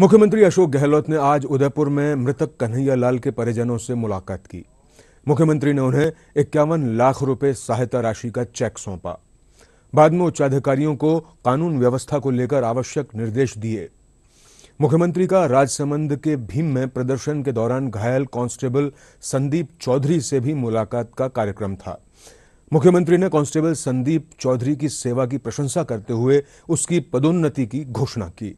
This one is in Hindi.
मुख्यमंत्री अशोक गहलोत ने आज उदयपुर में मृतक कन्हैया लाल के परिजनों से मुलाकात की मुख्यमंत्री ने उन्हें इक्यावन लाख रुपए सहायता राशि का चेक सौंपा बाद में उच्चाधिकारियों को कानून व्यवस्था को लेकर आवश्यक निर्देश दिए मुख्यमंत्री का राजसमंद के भीम में प्रदर्शन के दौरान घायल कांस्टेबल संदीप चौधरी से भी मुलाकात का कार्यक्रम था मुख्यमंत्री ने कांस्टेबल संदीप चौधरी की सेवा की प्रशंसा करते हुए उसकी पदोन्नति की घोषणा की